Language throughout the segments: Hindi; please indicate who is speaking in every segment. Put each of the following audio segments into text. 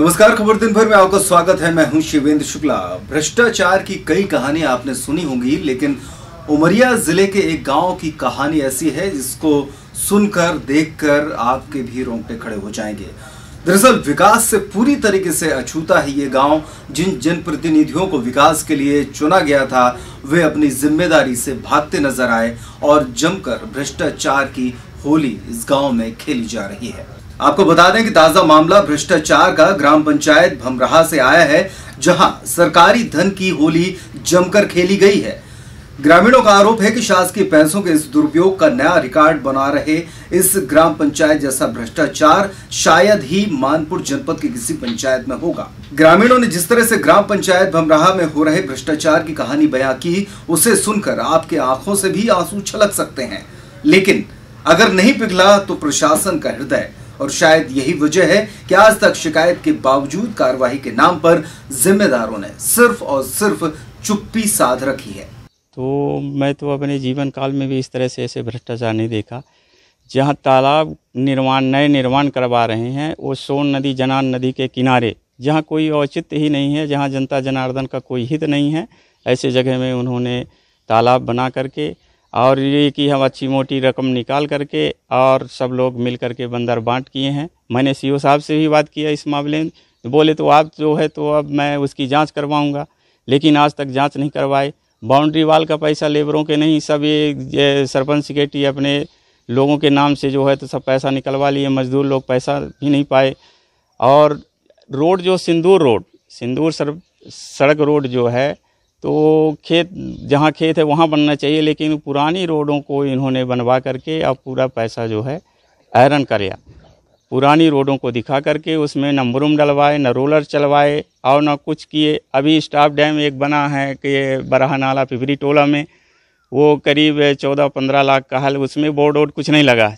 Speaker 1: नमस्कार खबर दिन भर में आपका स्वागत है मैं हूं शिवेंद्र शुक्ला भ्रष्टाचार की कई कहानियां आपने सुनी होंगी लेकिन उमरिया जिले के एक गांव की कहानी ऐसी है जिसको सुनकर देखकर आपके भी रोंगटे खड़े हो जाएंगे दरअसल विकास से पूरी तरीके से अछूता है ये गांव जिन जनप्रतिनिधियों को विकास के लिए चुना गया था वे अपनी जिम्मेदारी से भागते नजर आए और जमकर भ्रष्टाचार की होली इस गांव में खेली जा रही है आपको बता दें कि ताजा मामला भ्रष्टाचार का ग्राम पंचायत भमराहा से आया है जहां सरकारी धन की होली जमकर खेली गई है ग्रामीणों का आरोप है कि शासकीय पैसों के इस दुरुपयोग का नया रिकॉर्ड बना रहे इस ग्राम पंचायत जैसा भ्रष्टाचार शायद ही मानपुर जनपद की किसी पंचायत में होगा ग्रामीणों ने जिस तरह से ग्राम पंचायत भमराहा में हो रहे भ्रष्टाचार की कहानी बयां की उसे सुनकर आपके आंखों से भी आंसू छलक सकते हैं लेकिन अगर नहीं पिघला तो प्रशासन का हृदय और शायद यही वजह है कि आज तक शिकायत के बावजूद कार्रवाई के नाम पर जिम्मेदारों ने सिर्फ और सिर्फ चुप्पी साध रखी है
Speaker 2: तो मैं तो अपने जीवन काल में भी इस तरह से ऐसे भ्रष्टाचार नहीं देखा जहाँ तालाब निर्माण नए निर्माण करवा रहे हैं वो सोन नदी जनान नदी के किनारे जहाँ कोई औचित्य ही नहीं है जहाँ जनता जनार्दन का कोई हित नहीं है ऐसे जगह में उन्होंने तालाब बना करके और ये कि हम अच्छी मोटी रकम निकाल करके और सब लोग मिल करके बंदर बांट किए हैं मैंने सी साहब से भी बात किया इस मामले में बोले तो आप जो है तो अब मैं उसकी जांच करवाऊंगा लेकिन आज तक जांच नहीं करवाए बाउंड्री वाल का पैसा लेबरों के नहीं सब ये सरपंच सिक्रेटरी अपने लोगों के नाम से जो है तो सब पैसा निकलवा लिए मजदूर लोग पैसा भी नहीं पाए और रोड जो सिंदूर रोड सिंदूर सड़क रोड जो है तो खेत जहाँ खेत है वहाँ बनना चाहिए लेकिन पुरानी रोडों को इन्होंने बनवा करके अब पूरा पैसा जो है आयरन कर पुरानी रोडों को दिखा करके उसमें न मुरुम डलवाए न रोलर चलवाए और ना कुछ किए अभी स्टाफ डैम एक बना है कि बराह नाला पिपरी टोला में वो करीब चौदह पंद्रह लाख का हल उसमें बोर्ड वोड कुछ नहीं लगा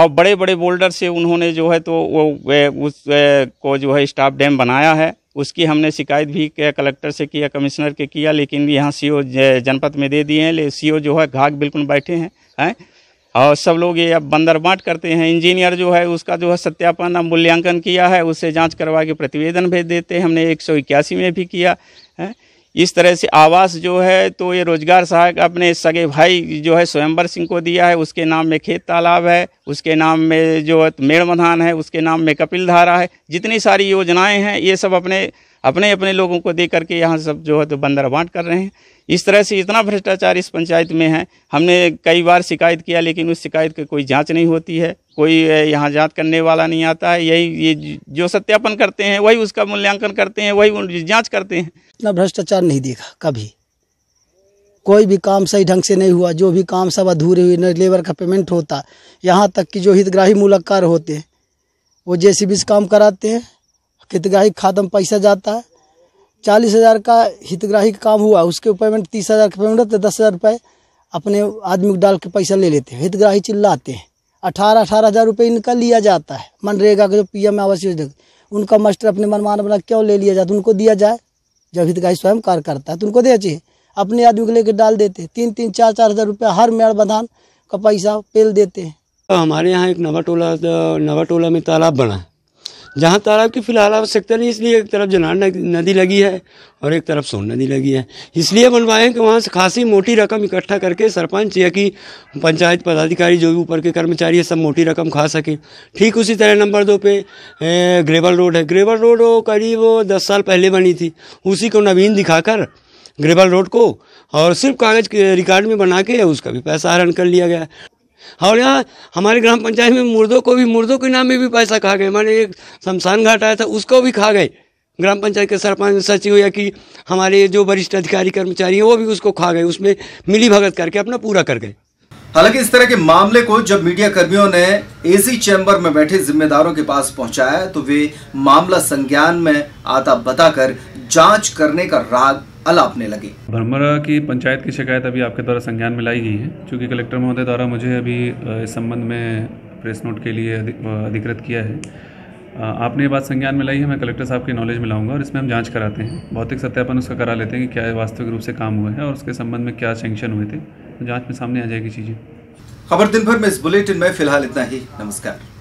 Speaker 2: और बड़े बड़े बोल्डर से उन्होंने जो है तो वो उस को जो है स्टाफ डैम बनाया है उसकी हमने शिकायत भी किया कलेक्टर से किया कमिश्नर के किया लेकिन यहाँ सी जनपद में दे दिए हैं ले सी जो है घाक बिल्कुल बैठे हैं हैं और सब लोग ये अब बंदर बांट करते हैं इंजीनियर जो है उसका जो है सत्यापन मूल्यांकन किया है उससे जांच करवा के प्रतिवेदन भेज देते हैं हमने एक में भी किया है इस तरह से आवास जो है तो ये रोजगार सहायक अपने सगे भाई जो है स्वयंवर सिंह को दिया है उसके नाम में खेत तालाब है उसके नाम में जो मेड़ मधान है उसके नाम में कपिल धारा है जितनी सारी योजनाएं हैं ये सब अपने अपने अपने लोगों को दे करके यहाँ सब जो है तो बंदर बांट कर रहे हैं इस तरह से इतना भ्रष्टाचार इस पंचायत में है हमने कई बार शिकायत किया लेकिन उस शिकायत की कोई जांच नहीं होती है कोई यहाँ जांच करने वाला नहीं आता है यही ये जो सत्यापन करते हैं वही उसका मूल्यांकन करते हैं वही जाँच करते हैं
Speaker 3: इतना भ्रष्टाचार नहीं देखा कभी कोई भी काम सही ढंग से नहीं हुआ जो भी काम सब अधूरे हुए न लेबर का पेमेंट होता यहाँ तक कि जो हितग्राही मुलाकार होते हैं वो जैसे भी काम कराते हैं हितग्राही के खाता में पैसा जाता है चालीस हज़ार का हितग्राही का काम हुआ उसके पेमेंट तीस हज़ार का पेमेंट होता है दस हज़ार रुपये अपने आदमी को डाल के पैसा ले लेते हैं हितग्राही चिल्लाते हैं अठारह अठारह हज़ार रुपये इनका लिया जाता है मनरेगा का जो पी एम आवास योजना उनका मास्टर अपने मनमान बना क्यों ले लिया जाता उनको दिया जाए जब हितग्राही स्वयं कार्य करता है तो उनको दिया चाहिए अपने आदमी को लेकर डाल देते हैं तीन तीन चार चार हज़ार रुपया हर मेड़ बधान का पैसा पेल देते हैं
Speaker 4: तो हमारे यहाँ एक नवा टोला नवा टोला में तालाब बना है जहाँ तालाब की फ़िलहाल आवश्यकता नहीं इसलिए एक तरफ जनार नदी लगी है और एक तरफ सोन नदी लगी है इसलिए बनवाएं कि वहाँ से खासी मोटी रकम इकट्ठा करके सरपंच या कि पंचायत पदाधिकारी जो भी ऊपर के कर्मचारी है सब मोटी रकम खा सके ठीक उसी तरह नंबर दो पे ग्रेवल रोड है ग्रेवल रोड वो करीब दस साल पहले बनी थी उसी को नवीन दिखाकर ग्रेवल रोड को और सिर्फ कागज़ के रिकॉर्ड में बना के उसका भी पैसा हरण कर लिया गया और यहाँ हमारे ग्राम पंचायत में मुर्दों को भी मुर्दों के नाम में भी पैसा खा गए हमारे एक शमशान घाट आया था उसको भी खा गए ग्राम पंचायत के सरपंच सचिव या कि हमारे जो वरिष्ठ अधिकारी कर्मचारी
Speaker 1: हैं वो भी उसको खा गए उसमें मिली भगत करके अपना पूरा कर गए हालांकि इस तरह के मामले को जब मीडिया कर्मियों ने एसी चैम्बर में बैठे जिम्मेदारों के पास पहुंचाया तो वे मामला संज्ञान में आता बताकर जांच करने का राग अलापने लगे भरमरा की पंचायत की शिकायत अभी आपके द्वारा संज्ञान में लाई गई है चूँकि कलेक्टर महोदय द्वारा मुझे अभी इस संबंध में प्रेस नोट के लिए अधिकृत किया है आपने ये बात संज्ञान में लाई है मैं कलेक्टर साहब की नॉलेज में लाऊंगा और इसमें हम जांच कराते हैं भौतिक सत्यापन उसका करा लेते हैं कि क्या वास्तविक रूप से काम हुए हैं और उसके संबंध में क्या सेंक्शन हुए थे तो जाँच में सामने आ जाएगी चीज़ें खबर दिन भर में इस बुलेटिन में फिलहाल इतना ही नमस्कार